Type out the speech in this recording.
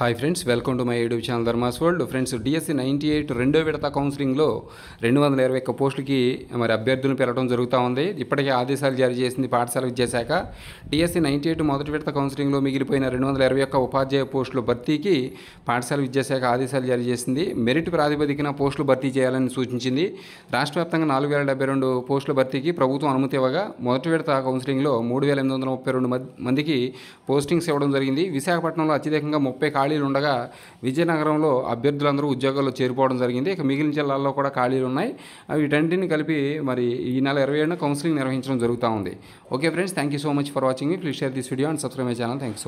hi friends welcome to my YouTube channel Dharmas world friends DSC ninety eight రెండో విడత కౌన్సిలింగ్లో రెండు వందల ఇరవై ఒక్క పోస్టులకి మరి అభ్యర్థులను పెరగడం జరుగుతూ ఉంది ఇప్పటికే ఆదేశాలు జారీ చేసింది పాఠశాల విద్యాశాఖ డిఎస్సి నైంటీ ఎయిట్ మొదటి విడత కౌన్సిలింగ్లో మిగిలిపోయిన రెండు వందల ఇరవై ఒక్క ఉపాధ్యాయ పోస్టుల భర్తీకి పాఠశాల విద్యాశాఖ ఆదేశాలు జారీ చేసింది మెరిట్ ప్రాతిపదికన పోస్టులు భర్తీ చేయాలని సూచించింది రాష్ట్ర వ్యాప్తంగా నాలుగు వేల డెబ్బై రెండు పోస్టుల భర్తీకి ప్రభుత్వం అనుమతి ఇవ్వగా మొదటి విడత కౌన్సిలింగ్లో మూడు వేల ఎనిమిది వందల ముప్పై రెండు మందికి పోస్టింగ్స్ ఇవ్వడం జరిగింది విశాఖపట్నంలో అత్యధికంగా ముప్పై ఖాళీలు ఉండగా విజయనగరంలో అభ్యర్థులందరూ ఉద్యోగాల్లో చేరిపోవడం జరిగింది ఇక మిగిలిన జిల్లాల్లో కూడా ఖాళీలు ఉన్నాయి వీటన్నింటిని కలిపి మరి ఈ నెల ఇరవై ఏడున కౌన్సిలింగ్ నిర్వహించడం జరుగుతూ ఉంది okay friends thank you so much for watching please share this video and subscribe my channel thank so